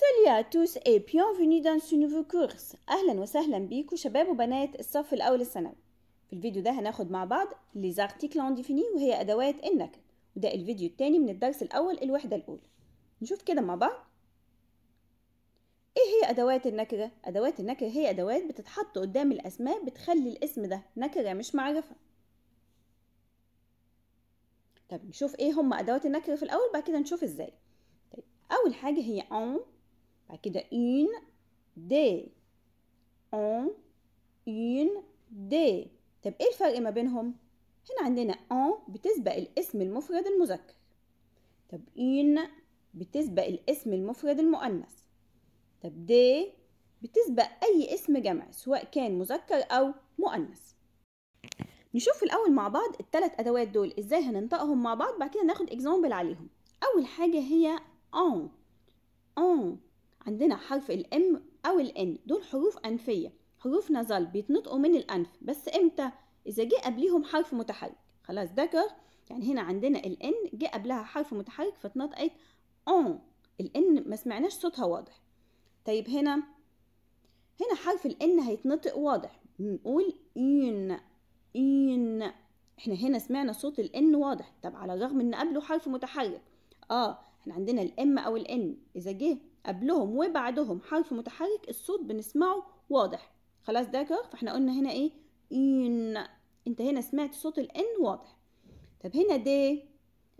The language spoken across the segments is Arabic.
Salut يا توس et bienvenue دان سي نوفو كورس اهلا وسهلا بيكم شباب وبنات الصف الاول الثانوي في الفيديو ده هناخد مع بعض les articles ديفيني وهي ادوات النكت وده الفيديو الثاني من الدرس الاول الوحده الاولى نشوف كده مع بعض ايه هي ادوات النكره ادوات النكره هي ادوات بتتحط قدام الاسماء بتخلي الاسم ده نكره مش معرفه طب نشوف ايه هم ادوات النكره في الاول بعد كده نشوف ازاي طيب اول حاجه هي اون بعد كده اون دي اون اون دي طب ايه الفرق ما بينهم هنا عندنا اون بتسبق الاسم المفرد المذكر طب اون بتسبق الاسم المفرد المؤنث طب دي بتسبق اي اسم جمع سواء كان مذكر او مؤنث نشوف الاول مع بعض الثلاث ادوات دول ازاي هننطقهم مع بعض بعد كده ناخد اكزامبل عليهم اول حاجه هي اون اون عندنا حرف الام او الان دول حروف انفيه حروف نزال بيتنطقوا من الانف بس امتى اذا جه قبليهم حرف متحرك خلاص ده يعني هنا عندنا الان جه قبلها حرف متحرك فاتنطقت اون الان ما سمعناش صوتها واضح طيب هنا هنا حرف الان هيتنطق واضح نقول ان ان احنا هنا سمعنا صوت الان واضح طب على الرغم ان قبله حرف متحرك اه احنا عندنا الام او الان اذا جه قبلهم وبعدهم حرف متحرك الصوت بنسمعه واضح خلاص ده كده فاحنا قلنا هنا ايه ان انت هنا سمعت صوت الان واضح طب هنا دي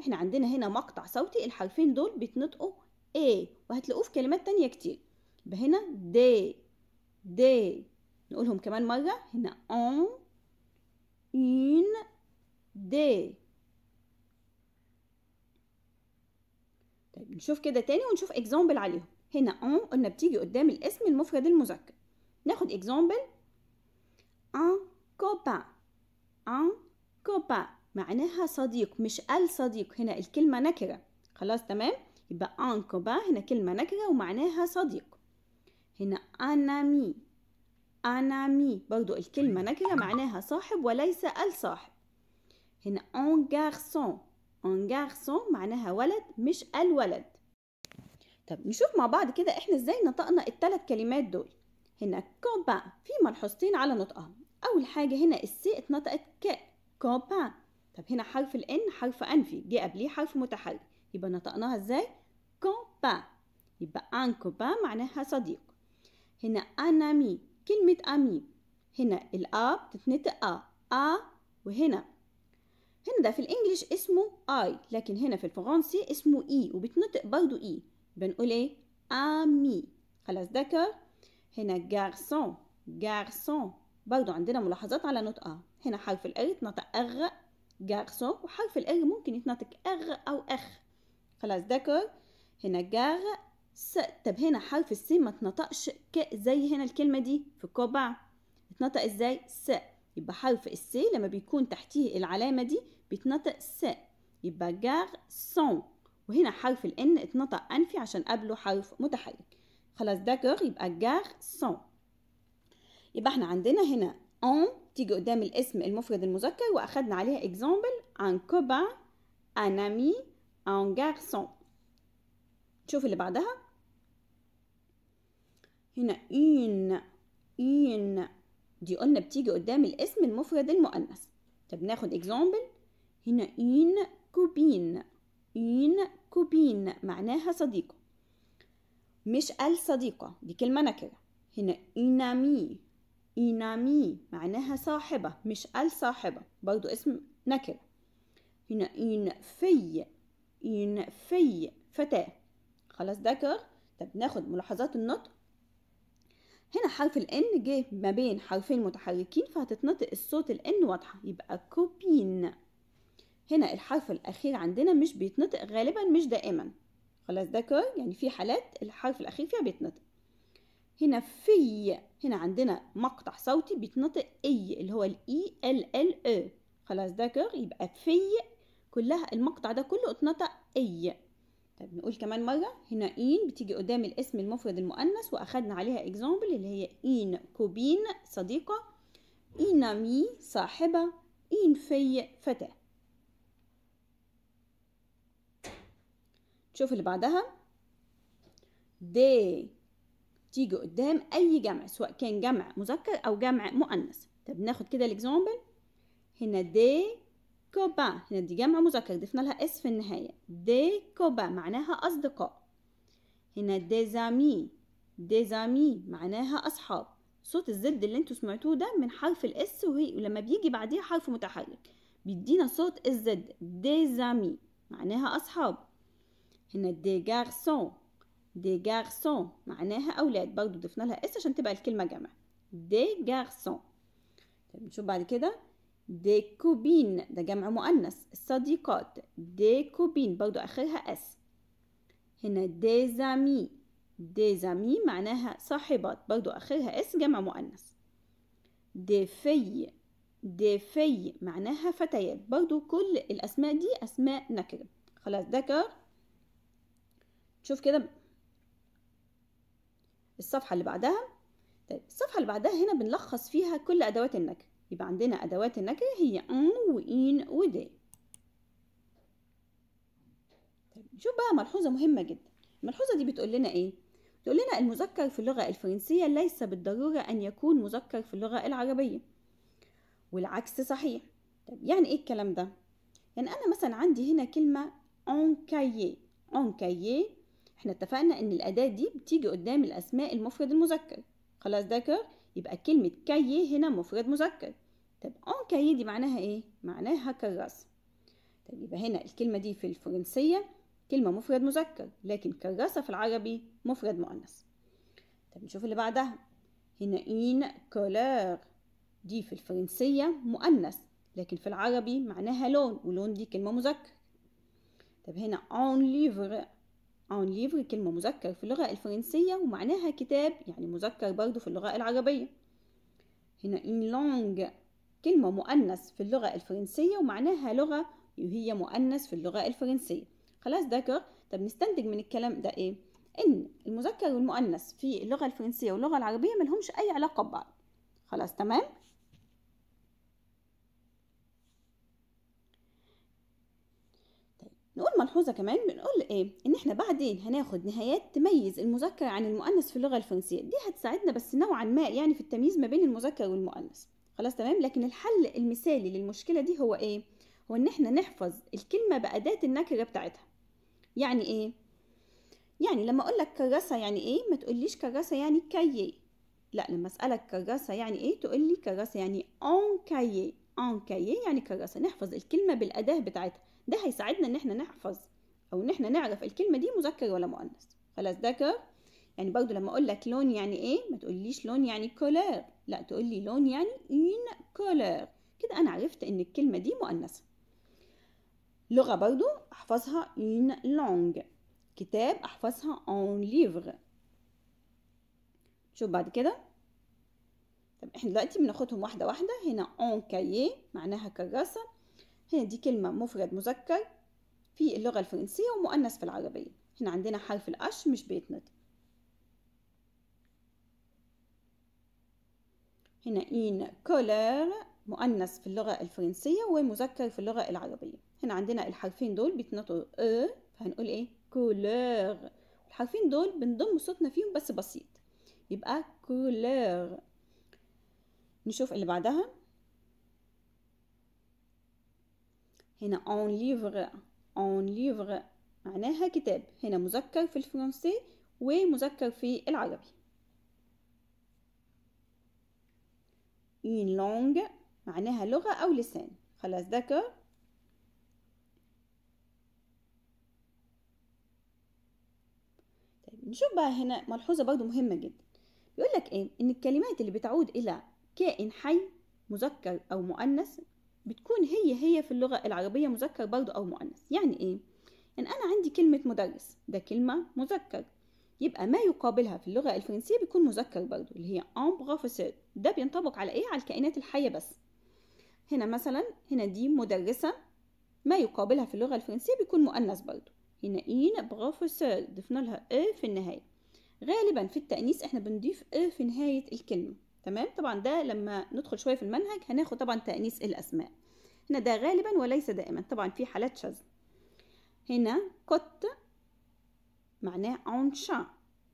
احنا عندنا هنا مقطع صوتي الحرفين دول بيتنطقوا ايه وهتلاقوه في كلمات تانية كتير يبقى هنا دي دي نقولهم كمان مرة هنا ان ان دي طيب نشوف كده تاني ونشوف اكزامبل عليهم هنا ان قلنا بتيجي قدام الاسم المفرد المذكر ناخد اكزامبل ان كوبا ان كوبا معناها صديق مش ال صديق هنا الكلمة نكرة خلاص تمام يبقى ان كوبا هنا كلمة نكرة ومعناها صديق هنا انامي انامي برضو الكلمة نكرة معناها صاحب وليس الصاحب هنا ان garçon ان garçon معناها ولد مش الولد طب نشوف مع بعض كده احنا ازاي نطقنا الثلاث كلمات دول هنا كوبان في ملحوظتين على نطقها اول حاجه هنا السي اتنطقت ك كوبان طب هنا حرف الان حرف انفي جه قبليه حرف متحرك يبقى نطقناها ازاي كوبان يبقى ان كوبان معناها صديق هنا انامي كلمه امي هنا الآ بتتنطق آ آ وهنا هنا ده في الإنجليش اسمه آي لكن هنا في الفرنسي اسمه إي e، وبتنطق برضه إي e. بنقول ايه امي خلاص ذكر هنا جارسون جارسون برضو عندنا ملاحظات على نطقها هنا حرف ار اتنطق اغ جارسون وحرف ار ممكن يتنطق اغ او اخ خلاص ذكر هنا جار س طب هنا حرف السين ما تنطقش ك زي هنا الكلمه دي في كوبا اتنطق ازاي س يبقى حرف السي لما بيكون تحتيه العلامه دي بيتنطق س يبقى جارسون وهنا حرف ال N اتنطق أنفي عشان قبله حرف متحرك خلاص ده يبقى جار سون يبقى احنا عندنا هنا اون تيجي قدام الاسم المفرد المذكر واخدنا عليها اكزامبل ان كوبا ان امي ان جارسون شوف اللي بعدها هنا اون اون دي قلنا بتيجي قدام الاسم المفرد المؤنث طب ناخد اكزامبل هنا اون كوبين إين كوبين معناها صديقة مش الصديقة دي كلمة نكرة هنا إينامي إينامي معناها صاحبة مش الصاحبة برضو اسم نكرة هنا إين في إين في فتاة خلاص ده طب ناخد ملاحظات النطق هنا حرف الان جه ما بين حرفين متحركين فهتتنطق الصوت الان واضحة يبقى كوبين هنا الحرف الأخير عندنا مش بيتنطق غالبا مش دائما خلاص ده كور يعني في حالات الحرف الأخير فيها بيتنطق هنا في هنا عندنا مقطع صوتي بيتنطق اي اللي هو الاي ال ال او خلاص ده كور يبقى في كلها المقطع ده كله اتنطق اي طب نقول كمان مرة هنا إين بتيجي قدام الاسم المفرد المؤنث وأخدنا عليها إكزامبل اللي هي إين كوبين صديقة إين مي صاحبة إين في فتاة شوف اللي بعدها دي تيجي قدام أي جمع سواء كان جمع مذكر أو جمع مؤنث طب ناخد كده الإكزامبل هنا دي كوبا هنا دي جمع مذكر ضفنا لها اس في النهاية دي كوبا معناها أصدقاء هنا دي زامي دي زامي معناها أصحاب صوت الزد اللي انتوا سمعتوه ده من حرف الاس وهي ولما بيجي بعديه حرف متحرك بيدينا صوت الزد دي زامي معناها أصحاب هنا دي جارسون دي جارسون معناها أولاد برضو ضفنا لها اس عشان تبقى الكلمة جمع دي جارسون طيب نشوف بعد كده دي كوبين ده جمع مؤنث الصديقات دي كوبين برضو آخرها اس هنا دي زامي دي زامي معناها صاحبات برضو آخرها اس جمع مؤنث دي في دي في معناها فتيات برضو كل الأسماء دي أسماء نكرة خلاص ذكر شوف كده الصفحة اللي بعدها طيب الصفحة اللي بعدها هنا بنلخص فيها كل أدوات النكرة يبقى عندنا أدوات النكرة هي أن وإن ودي طيب نشوف بقى ملحوظة مهمة جدا الملحوظة دي بتقول لنا إيه؟ بتقول لنا المذكر في اللغة الفرنسية ليس بالضرورة أن يكون مذكر في اللغة العربية والعكس صحيح طيب يعني إيه الكلام ده؟ يعني أنا مثلا عندي هنا كلمة ان كايي ان كايي احنا اتفقنا ان الاداة دي بتيجي قدام الاسماء المفرد المذكر خلاص ده يبقى كلمة كي هنا مفرد مذكر طب اون آه، كي دي معناها ايه معناها كراسة طب يبقى هنا الكلمة دي في الفرنسية كلمة مفرد مذكر لكن كراسة في العربي مفرد مؤنث طب نشوف اللي بعدها هنا إين كولور دي في الفرنسية مؤنث لكن في العربي معناها لون ولون دي كلمة مذكر طب هنا اون ليفر اون ليفر كلمة مذكر في اللغة الفرنسية ومعناها كتاب يعني مذكر برضو في اللغة العربية هنا ان لونج كلمة مؤنث في اللغة الفرنسية ومعناها لغة وهي مؤنث في اللغة الفرنسية خلاص ذكر طب نستنتج من الكلام ده ايه ان المذكر والمؤنث في اللغة الفرنسية واللغة العربية ملهمش اي علاقة ببعض خلاص تمام نقول ملحوظة كمان بنقول ايه ان احنا بعدين هناخد نهايات تميز المذكر عن المؤنث في اللغة الفرنسية دي هتساعدنا بس نوعا ما يعني في التمييز ما بين المذكر والمؤنث خلاص تمام لكن الحل المثالي للمشكلة دي هو ايه هو ان احنا نحفظ الكلمة بأداة النكرة بتاعتها يعني ايه يعني لما اقول لك كراسة يعني ايه ما تقوليش كراسة يعني كايي لا لما اسألك كراسة يعني ايه تقول لي كراسة يعني اون كايي اون كايي يعني كراسة نحفظ الكلمة بالأداة بتاعتها ده هيساعدنا ان احنا نحفظ او ان احنا نعرف الكلمه دي مذكر ولا مؤنث خلاص ذكر يعني برضو لما اقول لك لون يعني ايه ما تقوليش لون يعني كولر لا تقول لي لون يعني ان كولر كده انا عرفت ان الكلمه دي مؤنثه لغه برضو احفظها ان لونج كتاب احفظها اون ليفر شوف بعد كده طب احنا دلوقتي بناخدهم واحده واحده هنا اون كاييه معناها كراسه هنا دي كلمة مفرد مذكر في اللغة الفرنسية ومؤنث في العربية هنا عندنا حرف الأش مش بيتنطق هنا إن كولر مؤنث في اللغة الفرنسية ومذكر في اللغة العربية هنا عندنا الحرفين دول بيتنطقوا أ فهنقول إيه كولر الحرفين دول بنضم صوتنا فيهم بس بسيط يبقى كولر نشوف اللي بعدها هنا اون ليفغ اون ليفغ معناها كتاب هنا مذكر في الفرنسي ومذكر في العربي une لونغ معناها لغة أو لسان خلاص ذكر طيب نشوف بقى هنا ملحوظة برضو مهمة جدا لك ايه ان الكلمات اللي بتعود الى كائن حي مذكر او مؤنث بتكون هي هي في اللغة العربية مذكر برضو أو مؤنث يعني إيه؟ إن أنا عندي كلمة مدرس ده كلمة مذكر يبقى ما يقابلها في اللغة الفرنسية بيكون مذكر برضو اللي هي en professeur ده بينطبق على إيه؟ على الكائنات الحية بس هنا مثلا هنا دي مدرسة ما يقابلها في اللغة الفرنسية بيكون مؤنث برضو هنا إين بروفيسور ضفنا لها إيه في النهاية غالبا في التأنيث إحنا بنضيف إيه في نهاية الكلمة تمام طبعا ده لما ندخل شويه في المنهج هناخد طبعا تانيث الاسماء هنا ده غالبا وليس دائما طبعا في حالات شاذه هنا كوت معناه اون شا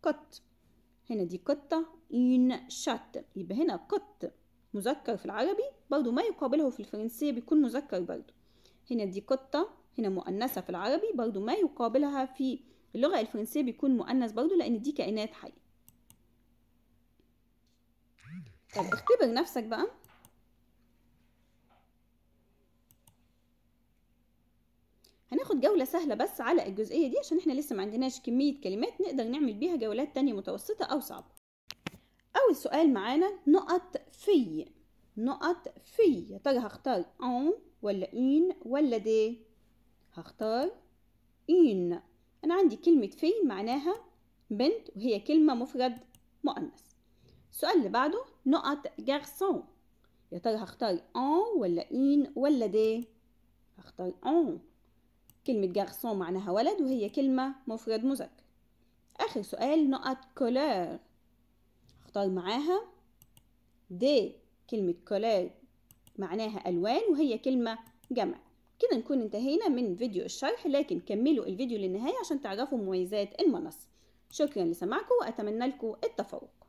كوت هنا دي قطة اون شات يبقى هنا قط مذكر في العربي برضو ما يقابله في الفرنسية بيكون مذكر برضو هنا دي قطة هنا مؤنثة في العربي برضو ما يقابلها في اللغة الفرنسية بيكون مؤنث برضو لأن دي كائنات حية طب اختبر نفسك بقى هناخد جولة سهلة بس على الجزئية دي عشان احنا لسه ما عندناش كمية كلمات نقدر نعمل بيها جولات تانية متوسطة أو صعبة أول سؤال معانا نقط في نقط في يا ترى هختار أون ولا إين ولا دي هختار إين أنا عندي كلمة في معناها بنت وهي كلمة مفرد مؤنث السؤال اللي بعده نقط جارسون يا ترى هختار اون ولا إين ولا دي هختار اون كلمة جارسون معناها ولد وهي كلمة مفرد مذكر آخر سؤال نقط كولور هختار معاها دي كلمة كولور معناها ألوان وهي كلمة جمع كده نكون انتهينا من فيديو الشرح لكن كملوا الفيديو للنهاية عشان تعرفوا مميزات المنصة شكرا لسماعكم وأتمنى لكم التفوق